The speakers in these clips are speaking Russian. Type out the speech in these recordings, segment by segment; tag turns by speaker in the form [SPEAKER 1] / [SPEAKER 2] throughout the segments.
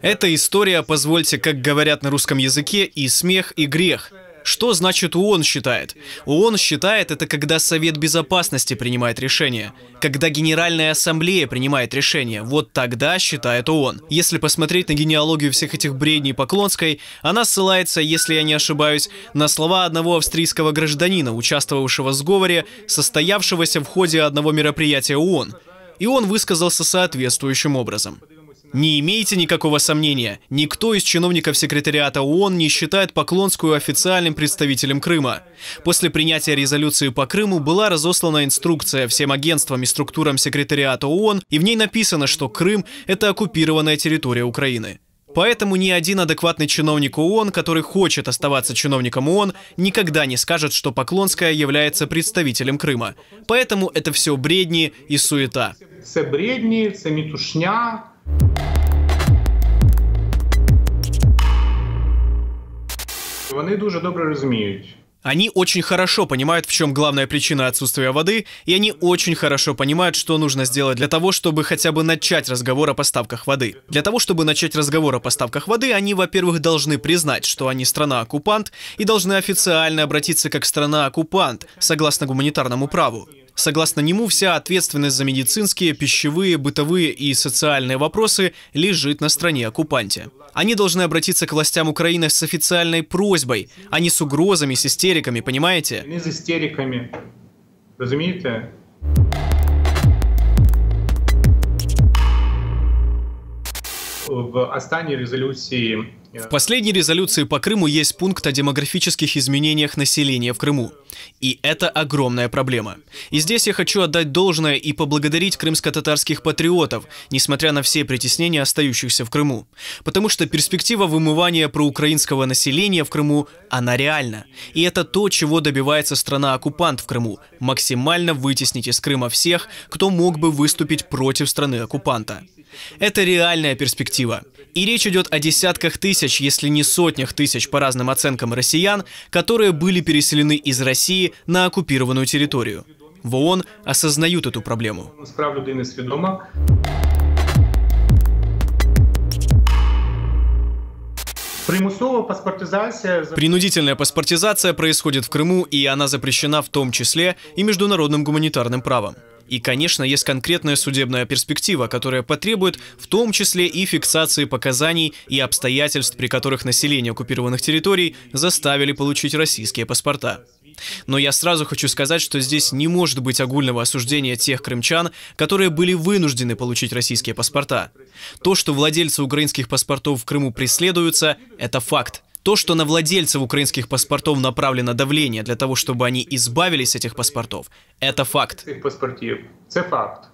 [SPEAKER 1] Эта история, позвольте, как говорят на русском языке, и смех, и грех. Что значит ООН считает? ООН считает это, когда Совет Безопасности принимает решение. Когда Генеральная Ассамблея принимает решение, вот тогда считает ООН. Если посмотреть на генеалогию всех этих бредней Поклонской, она ссылается, если я не ошибаюсь, на слова одного австрийского гражданина, участвовавшего в сговоре, состоявшегося в ходе одного мероприятия ООН. И он высказался соответствующим образом. Не имейте никакого сомнения, никто из чиновников секретариата ООН не считает Поклонскую официальным представителем Крыма. После принятия резолюции по Крыму была разослана инструкция всем агентствам и структурам секретариата ООН, и в ней написано, что Крым – это оккупированная территория Украины. Поэтому ни один адекватный чиновник ООН, который хочет оставаться чиновником ООН, никогда не скажет, что Поклонская является представителем Крыма. Поэтому это все бредни и суета. Это бредни, это метушня, Вони дуже добре розуміють. Они очень хорошо понимают, в чем главная причина отсутствия воды, и они очень хорошо понимают, что нужно сделать для того, чтобы хотя бы начать разговор о поставках воды. Для того, чтобы начать разговор о поставках воды, они, во-первых, должны признать, что они страна-оккупант, и должны официально обратиться как страна-оккупант, согласно гуманитарному праву. Согласно нему, вся ответственность за медицинские, пищевые, бытовые и социальные вопросы лежит на стране-оккупанте. Они должны обратиться к властям Украины с официальной просьбой, а не с угрозами, с истериками, понимаете? Не с истериками. Разумеете? В останній резолюции. В последней резолюции по Крыму есть пункт о демографических изменениях населения в Крыму. И это огромная проблема. И здесь я хочу отдать должное и поблагодарить крымско-татарских патриотов, несмотря на все притеснения остающихся в Крыму. Потому что перспектива вымывания проукраинского населения в Крыму, она реальна. И это то, чего добивается страна-оккупант в Крыму – максимально вытеснить из Крыма всех, кто мог бы выступить против страны-оккупанта. Это реальная перспектива. И речь идет о десятках тысяч тысяч, если не сотнях тысяч по разным оценкам россиян, которые были переселены из России на оккупированную территорию. В ООН осознают эту проблему. Справ людини свідома. Принудительная паспортизация происходит в Крыму, и она запрещена в том числе и международным гуманитарным правом. И, конечно, есть конкретная судебная перспектива, которая потребует в том числе и фиксации показаний и обстоятельств, при которых население оккупированных территорий заставили получить российские паспорта. Но я сразу хочу сказать, что здесь не может быть огульного осуждения тех крымчан, которые были вынуждены получить российские паспорта. То, что владельцы украинских паспортов в Крыму преследуются, это факт. То, что на владельцев украинских паспортов направлено давление для того, чтобы они избавились от этих паспортов, это факт. Цих факт.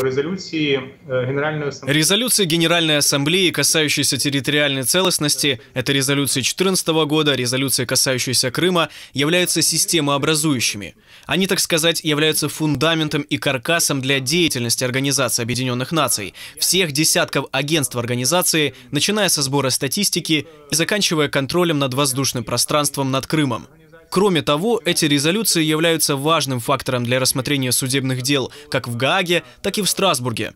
[SPEAKER 1] резолюции э, Генеральной Ассамблеи. Резолюции Генеральной Ассамблеи, касающиеся территориальной целостности, это резолюции 2014 года, резолюции, касающиеся Крыма, являются системообразующими. Они, так сказать, являются фундаментом и каркасом для деятельности Организации Объединенных Наций, всех десятков агентств организации, начиная со сбора статистики и заканчивая контролем над воздушным пространством над Крымом. Кроме того, эти резолюции являются важным фактором для рассмотрения судебных дел как в Гааге, так и в Страсбурге.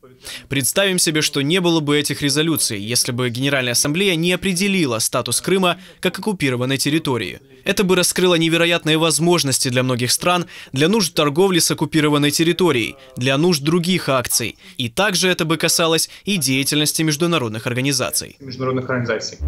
[SPEAKER 1] Представим себе, что не было бы этих резолюций, если бы Генеральная Ассамблея не определила статус Крыма как оккупированной территории. Это бы раскрыло невероятные возможности для многих стран, для нужд торговли с оккупированной территорией, для нужд других акций. И также это бы касалось и деятельности международных организаций. Международных организаций.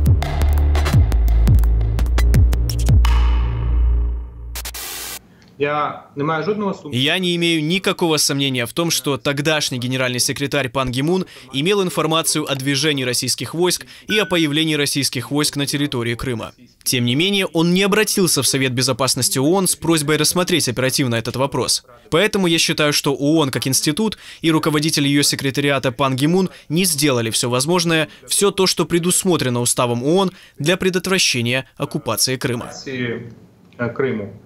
[SPEAKER 1] Я не маю жодного сумніву. имею никакого сомнения в том, что тогдашний генеральный секретарь Пан Гимун имел информацию о движении российских войск и о появлении российских войск на территории Крыма. Тем не менее, он не обратился в Совет Безопасности ООН с просьбой рассмотреть оперативно этот вопрос. Поэтому я считаю, что ООН как институт и руководитель ее секретариата Пан Гимун не сделали все возможное, все то, что предусмотрено уставом ООН для предотвращения оккупации Крыма. Э, Крыму.